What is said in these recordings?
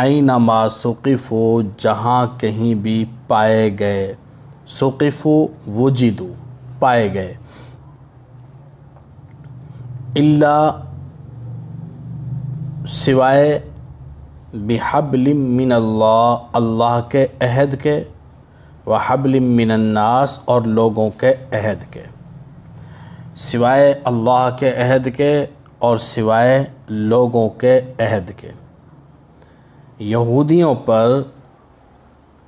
ऐनमा सुक़फ़ो जहाँ कहीं भी पाए गए सुक़फ़ो वजिदो पाए गए इल्ला सिवाय बिहबलिम मिन अल्लाह अल्लाह के अहद के व हबलिम और लोगों के अहद के सिवाय अल्लाह के अहद के और सिवाय लोगों के अहद के यहूदियों पर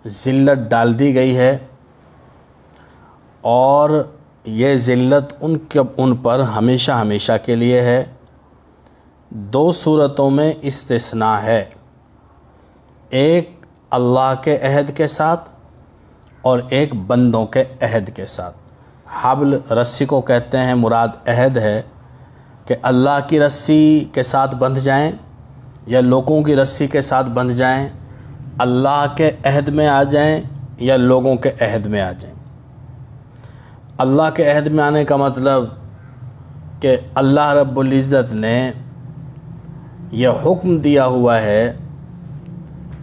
ज़िल्लत डाल दी गई है और ये ज़िल्लत उन उन पर हमेशा हमेशा के लिए है दो सूरतों में इस्तना है एक अल्लाह के अहद के साथ और एक बंदों के अहद के साथ हबल रस्सी को कहते हैं मुराद अहद है कि अल्लाह की रस्सी के साथ बंध जाएं या लोगों की रस्सी के साथ बंध जाएं, अल्लाह के अहद में आ जाएं या लोगों के अहद में आ जाएं। अल्लाह के अहद में आने का मतलब कि अल्लाह रब्ज़त ने यह हुक्म दिया हुआ है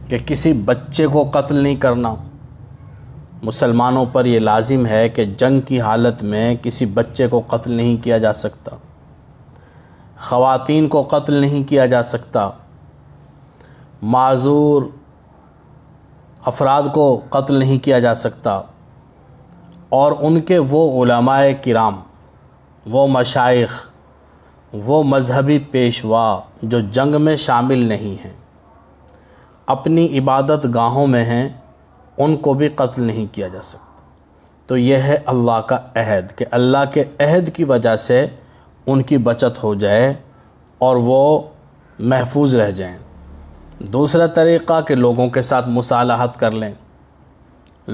कि किसी बच्चे को कत्ल नहीं करना मुसलमानों पर यह लाजिम है कि जंग की हालत में किसी बच्चे को कत्ल नहीं किया जा सकता ख़वातीन को कत्ल नहीं किया जा सकता माजूर अफराद को कत्ल नहीं किया जा सकता और उनके वो उलमाए किराम वो मशाइख वो मजहबी पेशवा जो जंग में शामिल नहीं हैं अपनी इबादत गाहों में हैं उनको भी कत्ल नहीं किया जा सकता तो यह है अल्लाह का अहद कि अल्लाह के अहद की वजह से उनकी बचत हो जाए और वो महफूज रह जाएं दूसरा तरीक़ा कि लोगों के साथ मुसालहत कर लें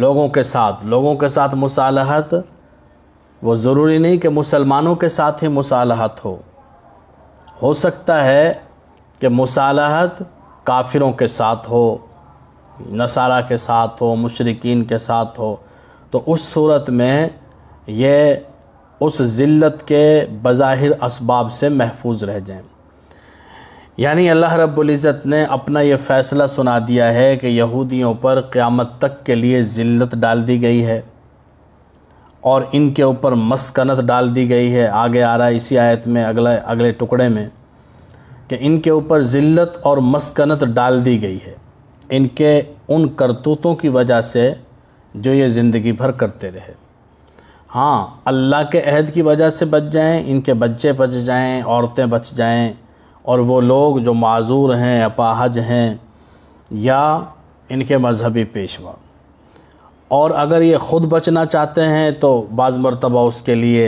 लोगों के साथ लोगों के साथ मुसालहत वो ज़रूरी नहीं कि मुसलमानों के साथ ही मुसालहत हो हो सकता है कि मुसालहत काफिरों के साथ हो नसारा के साथ हो मशरकिन के साथ हो तो उस सूरत में ये उस ज़िल्त के बज़ाहिर इसबाब से महफूज रह जाएं यानी अल्लाह रब्ज़त ने अपना ये फ़ैसला सुना दिया है कि यहूदियों पर क़्यामत तक के लिए ज़िल्त डाल दी गई है और इनके ऊपर मस्कनत डाल दी गई है आगे आ रहा है इसी आयत में अगला अगले टुकड़े में कि इनके ऊपर ज़िल्त और मस्कनत डाल दी गई है इनके उन करतूतों की वजह से जो ये ज़िंदगी भर करते रहे हाँ अल्लाह के अहद की वजह से बच जाएँ इनके बच्चे बच जाएँ औरतें बच जाएँ और वो लोग जो माजूर हैं अपाहज हैं या इनके मजहबी पेशवा और अगर ये ख़ुद बचना चाहते हैं तो बाज़ मरतबा उसके लिए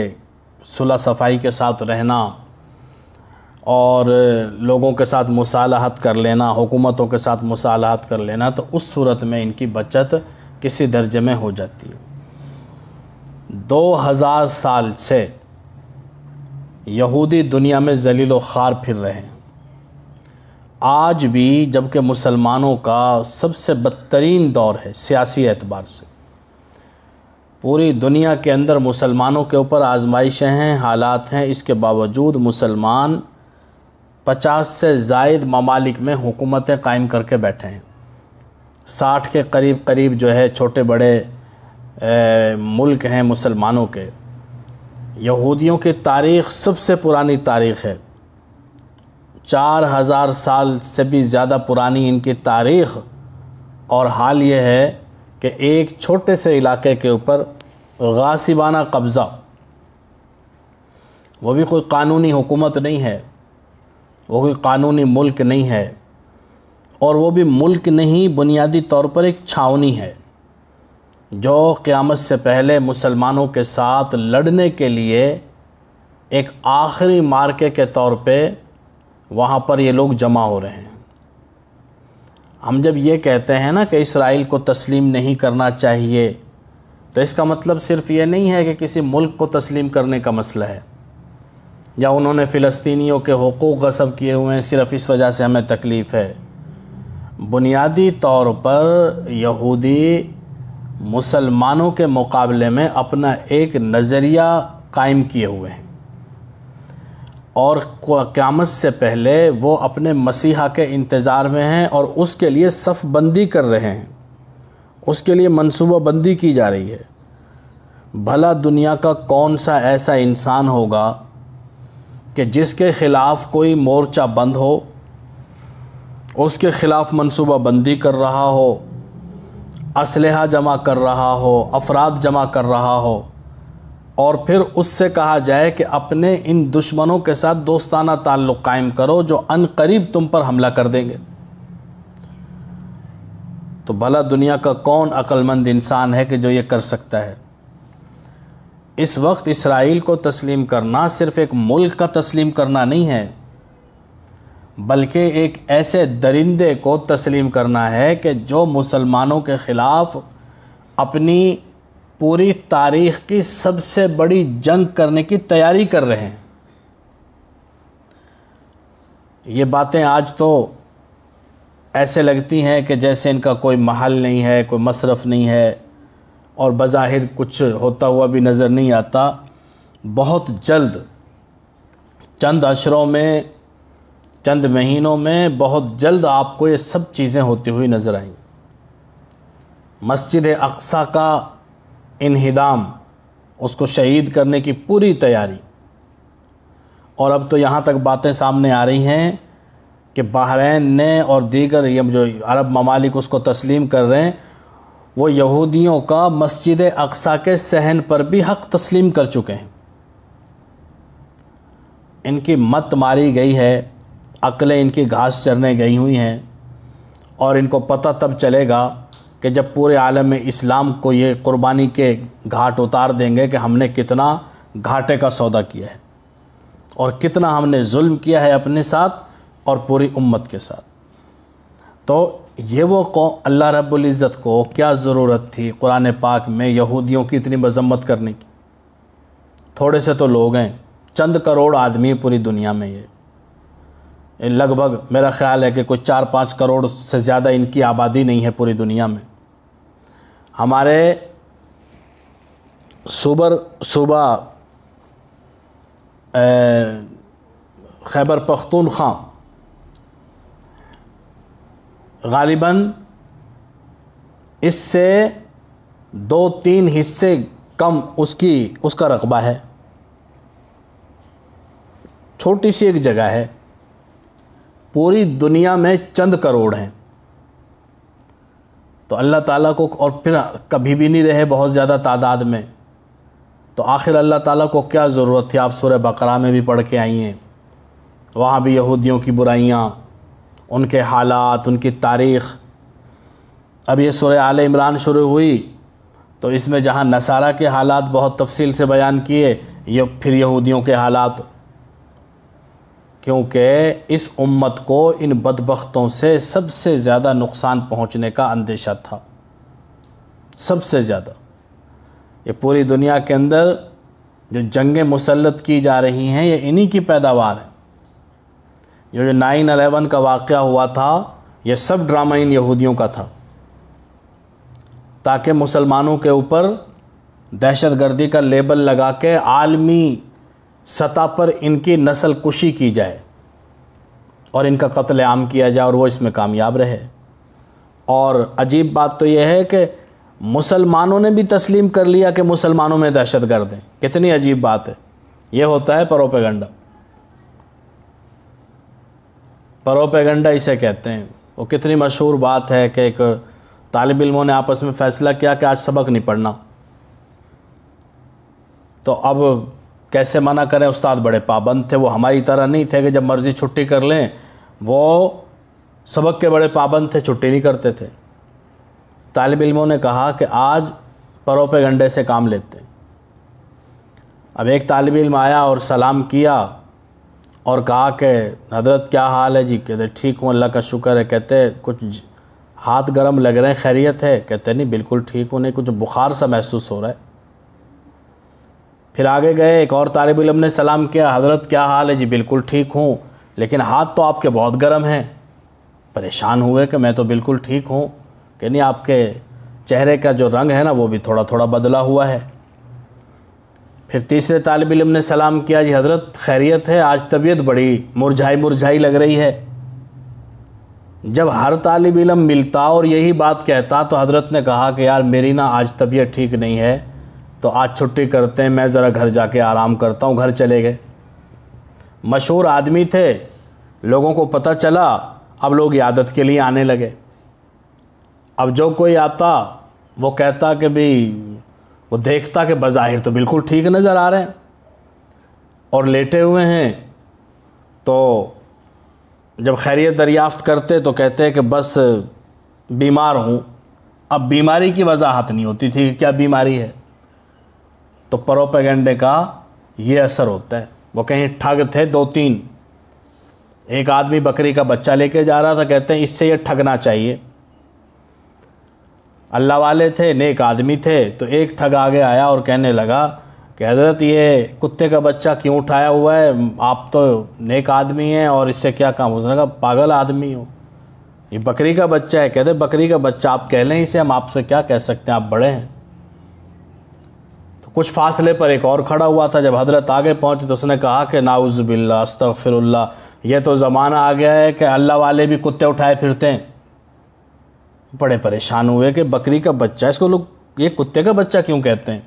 सुलह सफाई के साथ रहना और लोगों के साथ मसालहत कर लेना हुकूमतों के साथ मसालहत कर लेना तो उस सूरत में इनकी बचत किसी दर्जे में हो जाती है दो हज़ार साल से यहूदी दुनिया में जलील व खार फिर रहे हैं आज भी जबकि मुसलमानों का सबसे बदतरीन दौर है सियासी एतबार से पूरी दुनिया के अंदर मुसलमानों के ऊपर आजमाइशें हैं हालात हैं इसके बावजूद मुसलमान पचास से जायद ममालिक में हुकूमतें कायम करके बैठे हैं साठ के करीब करीब जो है छोटे बड़े ए, मुल्क हैं मुसलमानों के यहूदियों की तारीख़ सबसे पुरानी तारीख़ है चार हज़ार साल से भी ज़्यादा पुरानी इनकी तारीख़ और हाल ये है कि एक छोटे से इलाके के ऊपर गासिबाना कब्ज़ा वो भी कोई कानूनी हुकूमत नहीं है वो कोई कानूनी मुल्क नहीं है और वो भी मुल्क नहीं बुनियादी तौर पर एक छावनी है जो क़्यामत से पहले मुसलमानों के साथ लड़ने के लिए एक आखिरी मार्के के तौर पे वहाँ पर ये लोग जमा हो रहे हैं हम जब ये कहते हैं ना कि इसराइल को तस्लीम नहीं करना चाहिए तो इसका मतलब सिर्फ ये नहीं है कि किसी मुल्क को तस्लीम करने का मसला है या उन्होंने फ़िलिस्तीनियों के हकूक़ गसब किए हुए हैं सिर्फ इस वजह से हमें तकलीफ़ है बुनियादी तौर पर यहूदी मुसलमानों के मुकाबले में अपना एक नज़रिया कायम किए हुए हैं और क़्यामत से पहले वो अपने मसीहा के इंतज़ार में हैं और उसके लिए सफ़बंदी कर रहे हैं उसके लिए मनसूबा बंदी की जा रही है भला दुनिया का कौन सा ऐसा इंसान होगा कि जिसके ख़िलाफ़ कोई मोर्चा बंद हो उसके ख़िलाफ़ मनसूबा बंदी कर रहा हो इसलह जमा कर रहा हो अफराद जमा कर रहा हो और फिर उससे कहा जाए कि अपने इन दुश्मनों के साथ दोस्ताना ताल्लुक़ कायम करो जो करीब तुम पर हमला कर देंगे तो भला दुनिया का कौन अक्लमंद इंसान है कि जो ये कर सकता है इस वक्त इसराइल को तस्लीम करना सिर्फ़ एक मुल्क का तस्लीम करना नहीं है बल्कि एक ऐसे दरिंदे को तस्लीम करना है कि जो मुसलमानों के ख़िलाफ़ अपनी पूरी तारीख़ की सबसे बड़ी जंग करने की तैयारी कर रहे हैं ये बातें आज तो ऐसे लगती हैं कि जैसे इनका कोई महल नहीं है कोई मसरफ़ नहीं है और बज़ाहिर कुछ होता हुआ भी नज़र नहीं आता बहुत जल्द चंद अशरों में चंद महीनों में बहुत जल्द आपको ये सब चीज़ें होती हुई नज़र आएंगी मस्जिद अक्सा का इनहदाम उसको शहीद करने की पूरी तैयारी और अब तो यहाँ तक बातें सामने आ रही हैं कि बहरीन ने और दीगर ये जो अरब ममालिक उसको तस्लीम कर रहे हैं वो यहूदियों का मस्जिद अक्सा के सहन पर भी हक तस्लीम कर चुके हैं इनकी मत मारी गई है अकलें इनकी घास चरने गई हुई हैं और इनको पता तब चलेगा कि जब पूरे आलम में इस्लाम को ये क़ुरबानी के घाट उतार देंगे कि हमने कितना घाटे का सौदा किया है और कितना हमने जुल्म किया है अपने साथ और पूरी उम्मत के साथ तो ये वो कौ अल्लाह रब्ज़त को क्या ज़रूरत थी कुरान पाक में यहूदियों की इतनी मजम्मत करने की थोड़े से तो लोग हैं चंद करोड़ आदमी पूरी दुनिया में ये लगभग मेरा ख्याल है कि कोई चार पाँच करोड़ से ज़्यादा इनकी आबादी नहीं है पूरी दुनिया में हमारे सुबर सुबह खैबर पख्तूनख्वा गालिबा इससे दो तीन हिस्से कम उसकी उसका रकबा है छोटी सी एक जगह है पूरी दुनिया में चंद करोड़ हैं तो अल्लाह ताला को और फिर कभी भी नहीं रहे बहुत ज़्यादा तादाद में तो आखिर अल्लाह ताला को क्या ज़रूरत थी आप सूर्य बकरा में भी पढ़ के आई हैं वहाँ भी यहूदियों की बुराइयाँ उनके हालात उनकी तारीख़ अब ये सूर्य आल इमरान शुरू हुई तो इसमें जहाँ नसारा के हालात बहुत तफसील से बयान किए ये फिर यहूदियों के हालात क्योंकि इस उम्मत को इन बदबख्तों से सबसे ज़्यादा नुकसान पहुँचने का अंदेशा था सबसे ज़्यादा ये पूरी दुनिया के अंदर जो जंगें मुसलत की जा रही हैं ये इन्हीं की पैदावार है ये जो नाइन अलेवन का वाक़ हुआ था ये सब ड्रामा इन यहूदियों का था ताकि मुसलमानों के ऊपर दहशत गर्दी का लेबल लगा के आलमी सतह पर इनकी नस्ल कुशी की जाए और इनका कत्ल आम किया जाए और वो इसमें कामयाब रहे और अजीब बात तो यह है कि मुसलमानों ने भी तस्लीम कर लिया कि मुसलमानों में दहशत गर्द हैं कितनी अजीब बात है ये होता है परोपेगंडा परोपेगंडा इसे कहते हैं वो कितनी मशहूर बात है कि एक तालब इलमों ने आपस में फ़ैसला किया कि आज सबक नहीं पढ़ना तो अब कैसे मना करें उस्ताद बड़े पाबंद थे वो हमारी तरह नहीं थे कि जब मर्ज़ी छुट्टी कर लें वो सबक के बड़े पाबंद थे छुट्टी नहीं करते थे तालब इलमों ने कहा कि आज परों पे गंडे से काम लेते अब एक तालब इम आया और सलाम किया और कहा कि हजरत क्या हाल है जी कहते ठीक हूँ अल्लाह का शुक्र है कहते कुछ हाथ गर्म लग रहे हैं खैरियत है कहते नहीं बिल्कुल ठीक हूँ नहीं कुछ बुखार सा महसूस हो रहा है फिर आगे गए एक और तालब इलम ने सलाम किया हज़रत क्या हाल है जी बिल्कुल ठीक हूँ लेकिन हाथ तो आपके बहुत गर्म हैं परेशान हुए कि मैं तो बिल्कुल ठीक हूँ कि नहीं आपके चेहरे का जो रंग है ना वो भी थोड़ा थोड़ा बदला हुआ है फिर तीसरे तालब इलम ने सलाम किया जी हज़रत खैरियत है आज तबीयत बड़ी मुरझाई मुरझाई लग रही है जब हर तालब इलम मिलता और यही बात कहता तो हज़रत ने कहा कि यार मेरी ना आज तबीयत ठीक नहीं है तो आज छुट्टी करते हैं मैं ज़रा घर जाके आराम करता हूँ घर चले गए मशहूर आदमी थे लोगों को पता चला अब लोग यादत के लिए आने लगे अब जो कोई आता वो कहता कि भाई वो देखता कि बज़ाहिर तो बिल्कुल ठीक नज़र आ रहे हैं और लेटे हुए हैं तो जब खैरियत दरियाफ़्त करते तो कहते हैं कि बस बीमार हूँ अब बीमारी की वजाहत नहीं होती थी कि क्या बीमारी है तो परोपेगेंडे का ये असर होता है वो कहीं ठग थे दो तीन एक आदमी बकरी का बच्चा लेके जा रहा था कहते हैं इससे ये ठगना चाहिए अल्लाह वाले थे नेक आदमी थे तो एक ठग आगे आया और कहने लगा कि हजरत ये कुत्ते का बच्चा क्यों उठाया हुआ है आप तो नेक आदमी हैं और इससे क्या काम उसने कहा पागल आदमी हो ये बकरी का बच्चा है कहते बकरी का बच्चा आप कह लें इसे हम आपसे क्या कह सकते हैं आप बड़े हैं कुछ फासले पर एक और खड़ा हुआ था जब हजरत आगे पहुँचे तो उसने कहा कि नाउज़ बिल्ला अस्तफ़िरल्ला यह तो ज़माना आ गया है कि अल्लाह वाले भी कुत्ते उठाए फिरते हैं बड़े परेशान हुए कि बकरी का बच्चा इसको लोग ये कुत्ते का बच्चा क्यों कहते हैं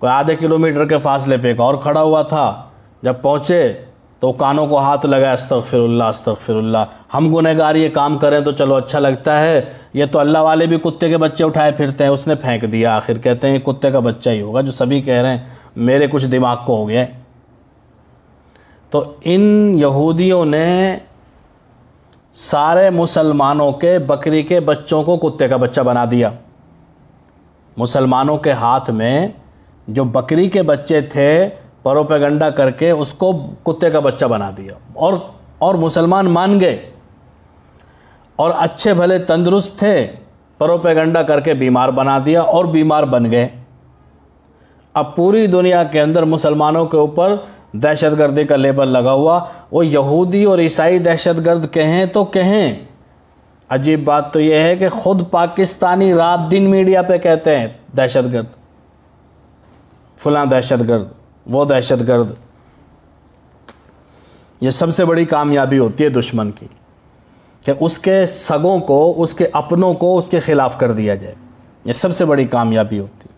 कोई आधे किलोमीटर के फासले पे एक और खड़ा हुआ था जब पहुँचे तो कानों को हाथ लगाए अस्तफ़िरल्ला अस्तफ़िरल्ला हम गुनहगार ये काम करें तो चलो अच्छा लगता है ये तो अल्लाह वाले भी कुत्ते के बच्चे उठाए फिरते हैं उसने फेंक दिया आखिर कहते हैं कुत्ते का बच्चा ही होगा जो सभी कह रहे हैं मेरे कुछ दिमाग को हो गया तो इन यहूदियों ने सारे मुसलमानों के बकरी के बच्चों को कुत्ते का बच्चा बना दिया मुसलमानों के हाथ में जो बकरी के बच्चे थे गंडा करके उसको कुत्ते का बच्चा बना दिया और और मुसलमान मान गए और अच्छे भले तंदुरुस्त थे परोपेगंडा करके बीमार बना दिया और बीमार बन गए अब पूरी दुनिया के अंदर मुसलमानों के ऊपर दहशतगर्दी का लेबल लगा हुआ वो यहूदी और ईसाई दहशतगर्द कहें तो कहें अजीब बात तो यह है कि ख़ुद पाकिस्तानी रात दिन मीडिया पे कहते हैं दहशतगर्द फलां दहशतगर्द वो दहशत गर्द ये सबसे बड़ी कामयाबी होती है दुश्मन की कि उसके सगों को उसके अपनों को उसके ख़िलाफ़ कर दिया जाए ये सबसे बड़ी कामयाबी होती है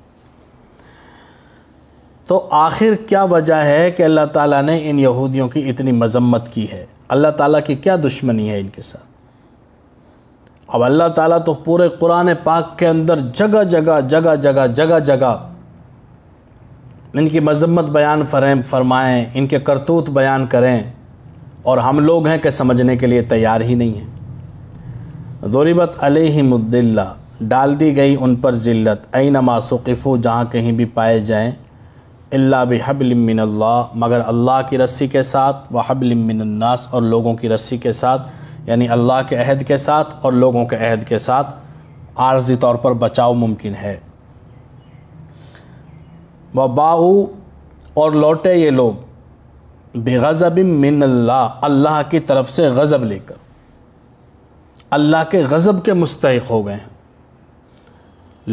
तो आखिर क्या वजह है कि अल्लाह ताला ने इन यहूदियों की इतनी मजम्मत की है अल्लाह ताला की क्या दुश्मनी है इनके साथ अब अल्लाह ताला तो पूरे कुरान पाक के अंदर जगह जगह जगह जगह जगह जगह इनकी मजम्मत बयान फरें फरमाएँ इनके करतूत बयान करें और हम लोग हैं कि समझने के लिए तैयार ही नहीं हैं गरीबत अलहमदिल्ला डाल दी गई उन पर ज़िल्लत ऐ न सुक़फ़ु जहाँ कहीं भी पाए जाएँ अल्ला बहबलमिनल्ला मगर अल्लाह की रस्सी के साथ व हबलमिनन्नास और लोगों की रस्सी के साथ यानी अल्लाह के अहद के साथ और लोगों के अहद के साथ आर्जी तौर पर बचाव मुमकिन है व बाऊ और लौटे ये लोग बेगज़ब मिन अल्लाह अल्लाह की तरफ से गज़ब लेकर अल्लाह के गज़ब के मुस्तक हो गए हैं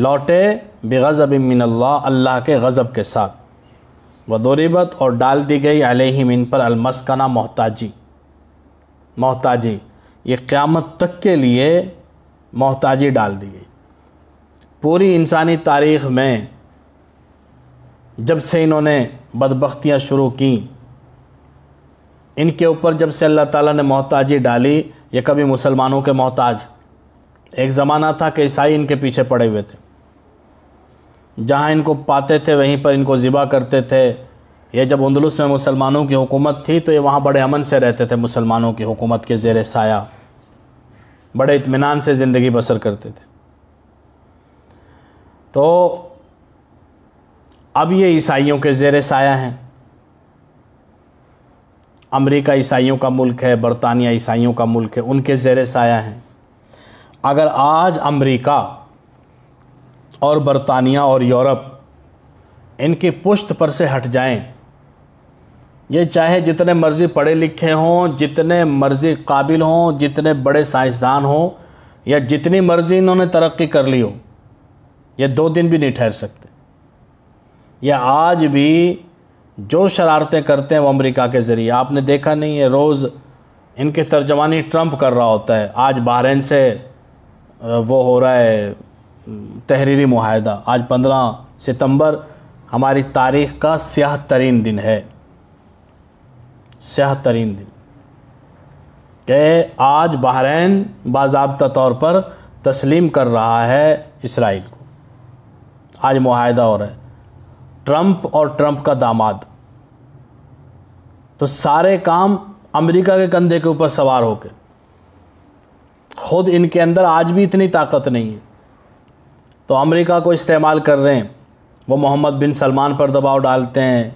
लौटे बेगज़ब मिन अल्लाह अल्लाह के गज़ब के साथ वदोरीबत और डाल दी गई अलहिम इन पर अलमस्कना मोहताजी मोहताजी ये क़्यामत तक के लिए मोहताजी डाल दी गई पूरी इंसानी तारीख़ में जब से इन्होंने बदबख्तियाँ शुरू की इनके ऊपर जब से अल्लाह ताला ने मोहताजी डाली ये कभी मुसलमानों के मोहताज एक ज़माना था कि ईसाई इनके पीछे पड़े हुए थे जहाँ इनको पाते थे वहीं पर इनको ज़िबा करते थे ये जब उन्दलुस में मुसलमानों की हुकूमत थी तो ये वहाँ बड़े अमन से रहते थे मुसलमानों की हुकूमत के ज़ेर साया बड़े इतमान से ज़िंदगी बसर करते थे तो अब ये ईसाइयों के जेर साया हैं अमेरिका ईसाइयों का मुल्क है बरतानिया ईसाइयों का मुल्क है उनके जेर साया हैं अगर आज अमेरिका और बरतानिया और यूरोप इनकी पुश्त पर से हट जाएं ये चाहे जितने मर्ज़ी पढ़े लिखे हों जितने मर्ज़ी काबिल हों जितने बड़े साइंसदान हों या जितनी मर्ज़ी इन्होंने तरक्की कर ली हो ये दो दिन भी नहीं ठहर सकते या आज भी जो शरारतें करते हैं वो अमेरिका के ज़रिए आपने देखा नहीं है रोज़ इनके तर्जमानी ट्रंप कर रहा होता है आज बहरेन से वो हो रहा है तहरीरी माहिदा आज पंद्रह सितंबर हमारी तारीख़ का स्याह तरीन दिन है स्याह तरीन दिन के आज बहरेन बाबा तौर पर तस्लीम कर रहा है इसराइल को आज माहिदा हो रहा है ट्रंप और ट्रंप का दामाद तो सारे काम अमेरिका के कंधे के ऊपर सवार होके खुद इनके अंदर आज भी इतनी ताकत नहीं है तो अमेरिका को इस्तेमाल कर रहे हैं वो मोहम्मद बिन सलमान पर दबाव डालते हैं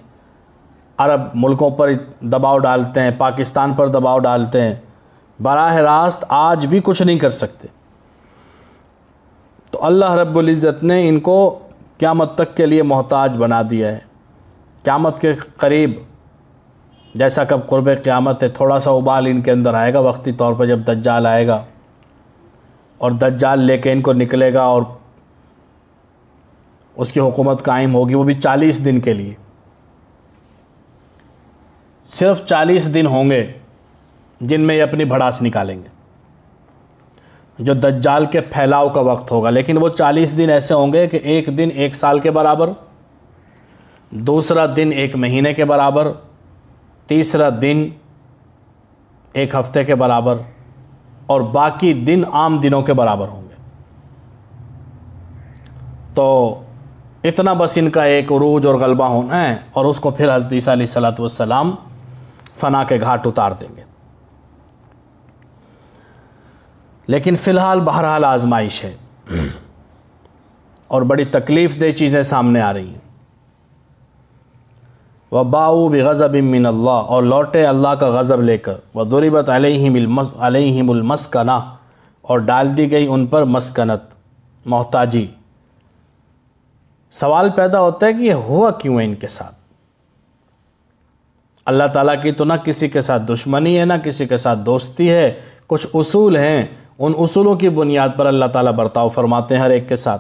अरब मुल्कों पर दबाव डालते हैं पाकिस्तान पर दबाव डालते हैं बराह रास्त आज भी कुछ नहीं कर सकते तो अल्लाह रब्बुल इज़्ज़त ने इनको क़्यामत तक के लिए मोहताज बना दिया है क़्यामत के करीब जैसा कब क़ुरब क़्यामत है थोड़ा सा उबाल इनके अंदर आएगा वक्ती तौर पर जब दज्जाल आएगा और दज्जाल लेके इनको निकलेगा और उसकी हुकूमत कायम होगी वो भी चालीस दिन के लिए सिर्फ चालीस दिन होंगे जिनमें ये अपनी भड़ास निकालेंगे जो दज्जाल के फैलाव का वक्त होगा लेकिन वो चालीस दिन ऐसे होंगे कि एक दिन एक साल के बराबर दूसरा दिन एक महीने के बराबर तीसरा दिन एक हफ्ते के बराबर और बाकी दिन आम दिनों के बराबर होंगे तो इतना बस इनका एक रूज और गलबा होना है और उसको फिर हजदीसा सलात वसलाम फना के घाट उतार देंगे लेकिन फ़िलहाल बहरहाल आजमाइश है और बड़ी तकलीफ़ दे चीज़ें सामने आ रही हैं व बाऊ बज़ब इमिन अल्लाह और लौटे अल्लाह का गज़ब लेकर व दुरीबत अलहिमुलमस्कना और डाल दी गई उन पर मस्कनत मोहताजी सवाल पैदा होता है कि यह हुआ क्यों है इनके साथ अल्लाह ताला की तो ना किसी के साथ दुश्मनी है ना किसी के साथ दोस्ती है कुछ उसूल हैं उन उसूलों की बुनियाद पर अल्लाह ताला बर्ताव फरमाते हैं हर एक के साथ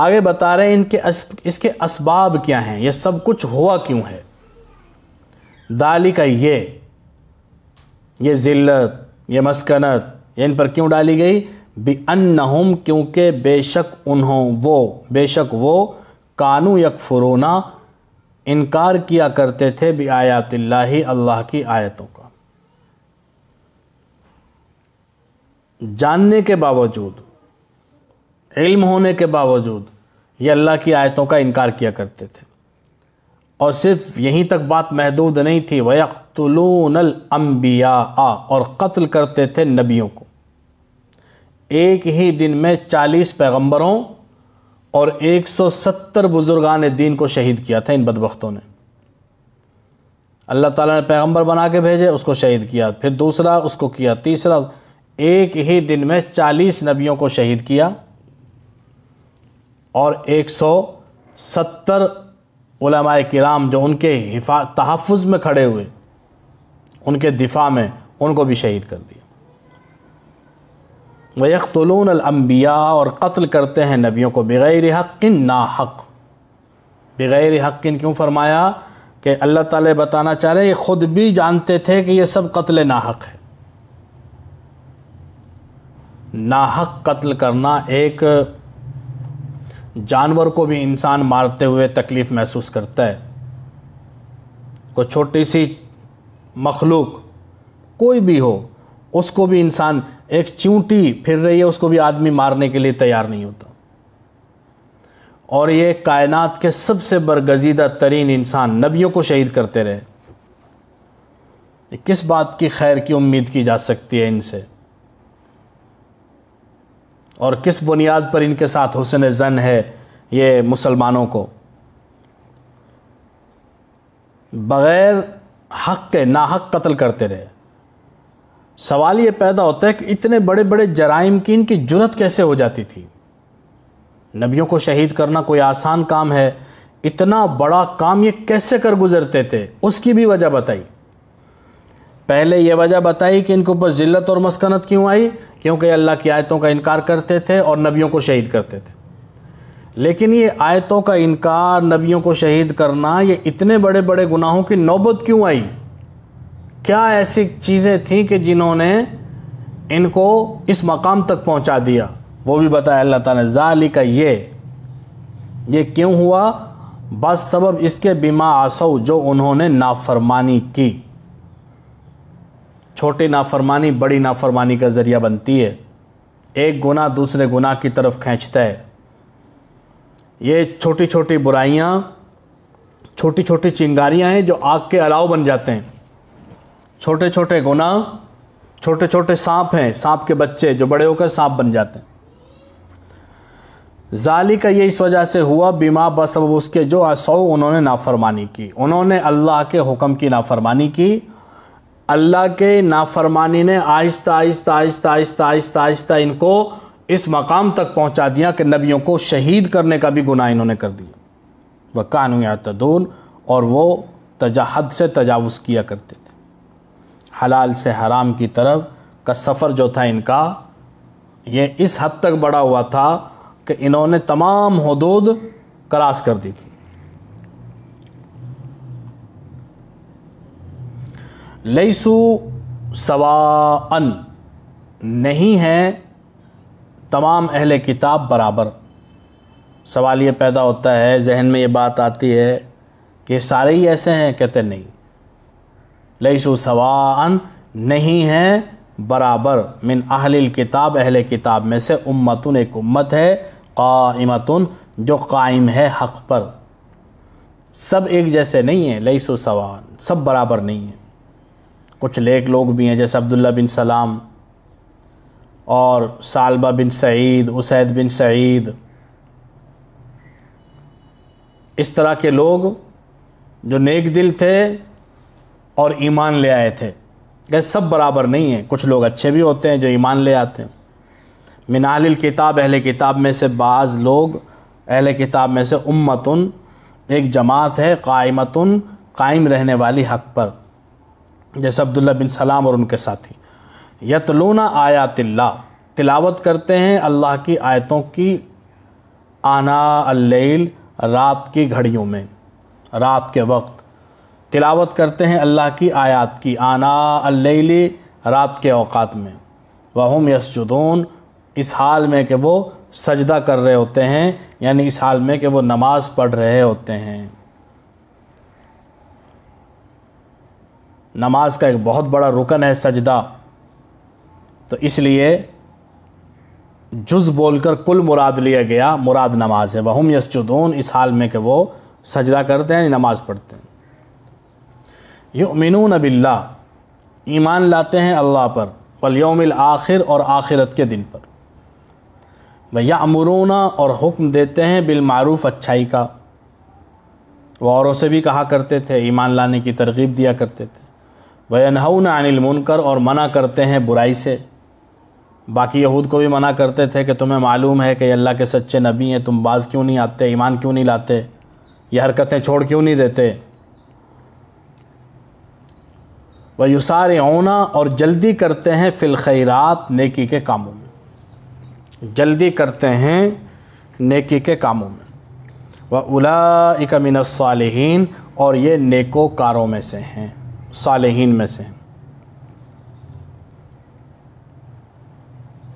आगे बता रहे हैं इनके अस, इसके इसबाब क्या हैं यह सब कुछ हुआ क्यों है दाली का ये ये ज़िल्लत ये मस्कनत ये इन पर क्यों डाली गई बी अन क्योंकि बेशक उन्हों वो बेशक वो कानू फ़ुरोना इनकार किया करते थे भी आयात अल्लाह की आयतों जानने के बावजूद इल्म होने के बावजूद ये अल्लाह की आयतों का इनकार किया करते थे और सिर्फ यहीं तक बात महदूद नहीं थी वयतलूनल अम्बिया और कत्ल करते थे नबियों को एक ही दिन में चालीस पैगम्बरों और एक सौ सत्तर बुज़ुर्गान दीन को शहीद किया था इन बदबख्तों ने अल्लाह ताला ने पैगंबर बना के भेजे उसको शहीद किया फिर दूसरा उसको किया तीसरा एक ही दिन में चालीस नबियों को शहीद किया और एक सौ सत्तर उलमाए किराम जो उनके हिफा तहफ़ में खड़े हुए उनके दिफा में उनको भी शहीद कर दिया वयख्तलून अलम्बिया और कत्ल करते हैं नबियों को बग़ैर हक़िन ना हक़ बग़ैर हक़िन क्यों फरमाया कि अल्लाह ताला बताना चाह रहे ये ख़ुद भी जानते थे कि ये सब कत्ल हक है नाहक कत्ल करना एक जानवर को भी इंसान मारते हुए तकलीफ़ महसूस करता है कोई छोटी सी मखलूक कोई भी हो उसको भी इंसान एक चींटी फिर रही है उसको भी आदमी मारने के लिए तैयार नहीं होता और ये कायनात के सबसे बरगजीदा तरीन इंसान नबियों को शहीद करते रहे किस बात की खैर की उम्मीद की जा सकती है इनसे और किस बुनियाद पर इनके साथ हुसन जन है ये मुसलमानों को बग़ैर हक के नाहक कत्ल करते रहे सवाल ये पैदा होता है कि इतने बड़े बड़े जराइम की इनकी जुरत कैसे हो जाती थी नबियों को शहीद करना कोई आसान काम है इतना बड़ा काम ये कैसे कर गुजरते थे उसकी भी वजह बताई पहले ये वजह बताई कि इनके ऊपर ज़िल्त और मस्कनत क्यों आई क्योंकि अल्लाह की आयतों का इनकार करते थे और नबियों को शहीद करते थे लेकिन ये आयतों का इनकार नबियों को शहीद करना ये इतने बड़े बड़े गुनाहों की नौबत क्यों आई क्या ऐसी चीज़ें थीं कि जिन्होंने इनको इस मकाम तक पहुंचा दिया वो भी बताया अल्लाह ताला जाली का ये ये क्यों हुआ बस सबब इसके बीमा आसो जो उन्होंने नाफरमानी की छोटी नाफरमानी बड़ी नाफरमानी का ज़रिया बनती है एक गुना दूसरे गुनाह की तरफ खींचता है ये छोटी छोटी बुराइयाँ छोटी छोटी चिंगारियाँ हैं जो आग के अलाव बन जाते हैं छोटे छोटे गुनाह छोटे छोटे सांप हैं सांप के बच्चे जो बड़े होकर सांप बन जाते हैं जाली का ये इस वजह से हुआ बीमा बसब उसके जो असौ उन्होंने नाफरमानी की उन्होंने अल्लाह के हुक्म की नाफरमानी की अल्लाह के नाफरमानी ने आहिस्ता आहिस्ता आहिस्ता आहिस्ता आहिस्ता आहिस्ता इनको इस मकाम तक पहुंचा दिया कि नबियों को शहीद करने का भी गुनाह इन्होंने कर दिया वह कानूया तदून और वो तजाहद से तजावज़ किया करते थे हलाल से हराम की तरफ का सफ़र जो था इनका ये इस हद तक बड़ा हुआ था कि इन्होंने तमाम हदूद क्रास कर दी थी लईसु सवान नहीं हैं तमाम अहल किताब बराबर सवाल ये पैदा होता है जहन में ये बात आती है कि सारे ही ऐसे हैं कहते नहीं लईसु सवान नहीं हैं बराबर मिन अहल किताब अहल किताब में से उम्मतुन एक उम्मत है क़ाइमतुन जो कायम है हक़ पर सब एक जैसे नहीं हैं लईसु सवान सब बराबर नहीं हैं कुछ लेक लोग भी हैं जैसे अब्दुल्ला बिन सलाम और सालबा बिन सईद उसैद बिन सईद इस तरह के लोग जो नेक दिल थे और ईमान ले आए थे गए सब बराबर नहीं हैं कुछ लोग अच्छे भी होते हैं जो ईमान ले आते हैं मिनाल किताब अहल किताब में से बाज़ लोग अहल किताब में से उम्मतुन एक जमात है कायमतुन कायम रहने वाली हक पर जैसे अब्दुल्ला बिन सलाम और उनके साथी यतलूना आयातिल्ला तिलावत करते हैं अल्लाह की आयतों की आना अल्लैल रात की घड़ियों में रात के वक्त तिलावत करते हैं अल्लाह की आयात की आना अल्लैली रात के अवात में वहम यसजुदून इस हाल में कि वो सजदा कर रहे होते हैं यानी इस हाल में कि वो नमाज़ पढ़ रहे होते हैं नमाज का एक बहुत बड़ा रुकन है सजदा तो इसलिए जुज़ बोलकर कुल मुराद लिया गया मुराद नमाज है वहम यसजुदून इस हाल में कि वो सजदा करते हैं नमाज़ पढ़ते हैं युमिनून बिल्ला ईमान लाते हैं अल्लाह पर वलयोमिल आखिर और आखिरत के दिन पर भैया अमरूना और हुक्म देते हैं बिलमारूफ अच्छाई का वो औरों से भी कहा करते थे ईमान लाने की तरगीब दिया करते थे वनहौना अनिल मुनकर और मना करते हैं बुराई से बाकी यहूद को भी मना करते थे कि तुम्हें मालूम है कि अल्लाह के सच्चे नबी हैं तुम बाज़ क्यों नहीं आते ईमान क्यों नहीं लाते ये हरकतें छोड़ क्यों नहीं देते वह युसार ओना और जल्दी करते हैं फ़िलखैरात नेकी के कामों में जल्दी करते हैं नेकी के कामों में वह उला इकमिनसालहन और ये नेकोकारों में से हैं सालहीन में से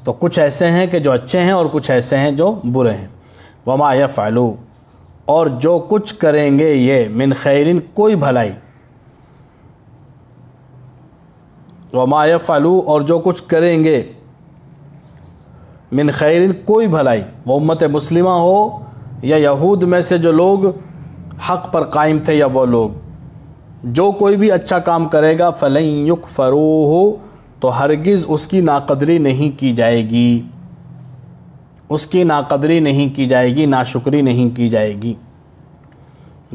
तो कुछ ऐसे हैं कि जो अच्छे हैं और कुछ ऐसे हैं जो बुरे हैं वमा या फ़ालू और जो कुछ करेंगे ये मिन खैरिन कोई भलाई वमा या फ़ालू और जो कुछ करेंगे मिन खैरिन कोई भलाई वह उम्मत मुस्लिमा हो या यहूद में से जो लोग हक़ पर कायम थे या वो लोग जो कोई भी अच्छा काम करेगा फ़लई युक हो तो हरगिज़ उसकी नाकदरी नहीं की जाएगी उसकी नाकदरी नहीं की जाएगी नाशुक्री नहीं की जाएगी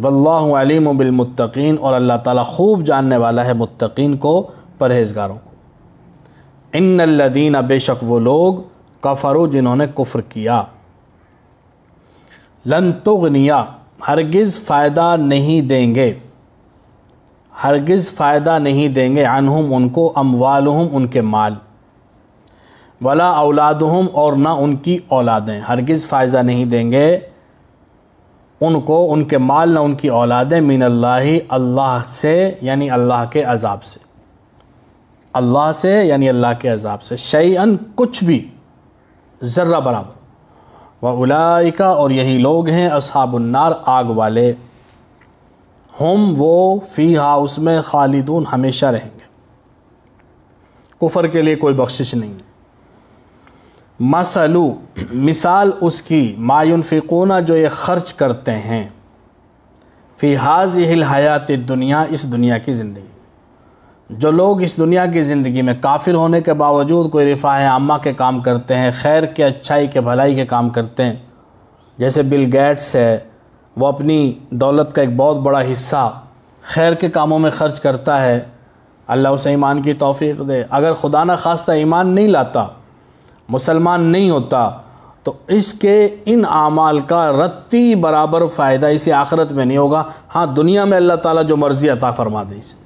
वल्लम बिलमतकीन और अल्लाह ताला खूब जानने वाला है मुत्तकीन को परहेज़गारों को इन बेशक वो लोग कफ़रो जिन्होंने कुफ़्र किया लन तुगनिया हरगिज़ फ़ायदा नहीं देंगे हरगिज़ फ़ायदा नहीं देंगे अनहम उनको अमवालहम उनके माल वला औलादहम और ना उनकी औलादें हरगिज़ फ़ायदा नहीं देंगे उनको उनके माल ना उनकी औलादें मीन अल्लाह अल्लाह से यानी अल्लाह के अजाब से अल्लाह से यानी अल्लाह के अजाब से शयन कुछ भी ज़र्रा बराबर व उलाइका और यही लोग हैं असहाबुन्नार आग वाले हम वो फ़ी हा उसमें खालिदून हमेशा रहेंगे कुफर के लिए कोई बख्शिश नहीं है मसलू मिसाल उसकी फ़िकोना जो ये ख़र्च करते हैं फ़ी हाज हिल हयात दुनिया इस दुनिया की ज़िंदगी जो लोग इस दुनिया की ज़िंदगी में काफिर होने के बावजूद कोई रिफाह आमा के काम करते हैं खैर के अच्छाई के भलाई के काम करते हैं जैसे बिल गेट्स है वो अपनी दौलत का एक बहुत बड़ा हिस्सा खैर के कामों में ख़र्च करता है अल्लाह उसे ईमान की तोफ़ी दे अगर खुदा न खास्ता ईमान नहीं लाता मुसलमान नहीं होता तो इसके इन आमाल का रत्ती बराबर फ़ायदा इसे आखरत में नहीं होगा हाँ दुनिया में अल्लाह ताला जो मर्ज़ी अता फरमा दे इसे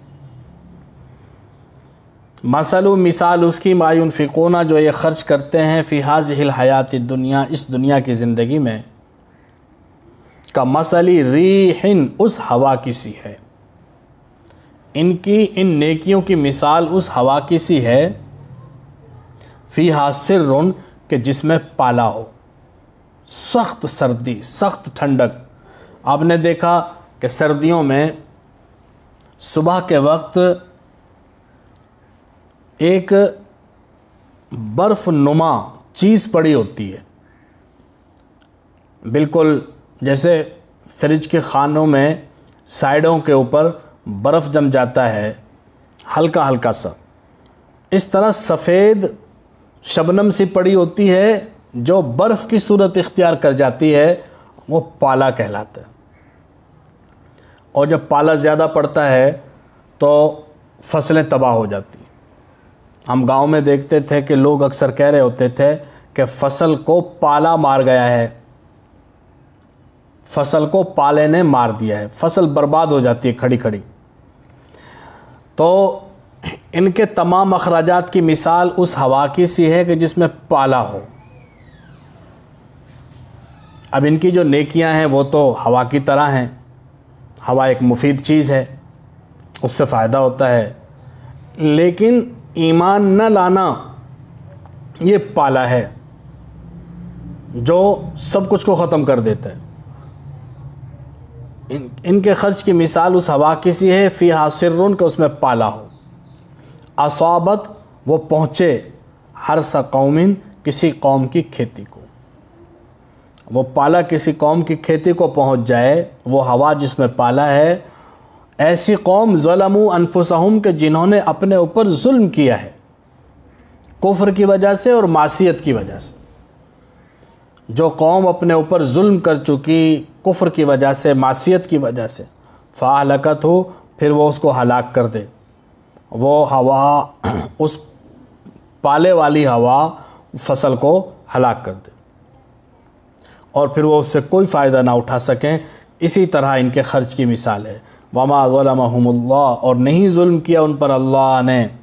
मसल मिसाल उसकी मायुन फ़िकोना जो ये ख़र्च करते हैं फ़िहाज हिल हयात दुनिया इस दुनिया की ज़िंदगी में का मसली रीहिन उस हवा की सी है इनकी इन नेकियों की मिसाल उस हवा की सी है फ़ी हासिर रुन के जिसमें पाला हो सख्त सर्दी सख्त ठंडक आपने देखा कि सर्दियों में सुबह के वक्त एक बर्फ़ नुमा चीज़ पड़ी होती है बिल्कुल जैसे फ्रिज के खानों में साइडों के ऊपर बर्फ़ जम जाता है हल्का हल्का सा इस तरह सफ़ेद शबनम सी पड़ी होती है जो बर्फ़ की सूरत इख्तियार कर जाती है वो पाला कहलाता है और जब पाला ज़्यादा पड़ता है तो फसलें तबाह हो जाती हम गांव में देखते थे कि लोग अक्सर कह रहे होते थे कि फसल को पाला मार गया है फसल को पाले ने मार दिया है फसल बर्बाद हो जाती है खड़ी खड़ी तो इनके तमाम अखराज की मिसाल उस हवा की सी है कि जिसमें पाला हो अब इनकी जो नेकियां हैं वो तो हवा की तरह हैं हवा एक मुफीद चीज़ है उससे फ़ायदा होता है लेकिन ईमान न लाना ये पाला है जो सब कुछ को ख़त्म कर देता है इन इनके खर्च की मिसाल उस हवा की सी है फ़ी हासिर के उसमें पाला हो असाबत वो पहुँचे हर सा किसी कौम की खेती को वो पाला किसी कौम की खेती को पहुँच जाए वो हवा जिसमें पाला है ऐसी कौम ज़लमू अनफुसहम के जिन्होंने अपने ऊपर जुल्म किया है कुफर की वजह से और मासीत की वजह से जो कौम अपने ऊपर जुल्म कर चुकी कुफ्र की वजह से मासीत की वजह से फ़ाहलकत हो फिर वो उसको हलाक कर दे वो हवा उस पाले वाली हवा फसल को हलाक कर दे और फिर वो उससे कोई फ़ायदा ना उठा सकें इसी तरह इनके ख़र्च की मिसाल है वमा वमाज़लमहमल्ला और नहीं जुल्म किया उन पर अल्लाह ने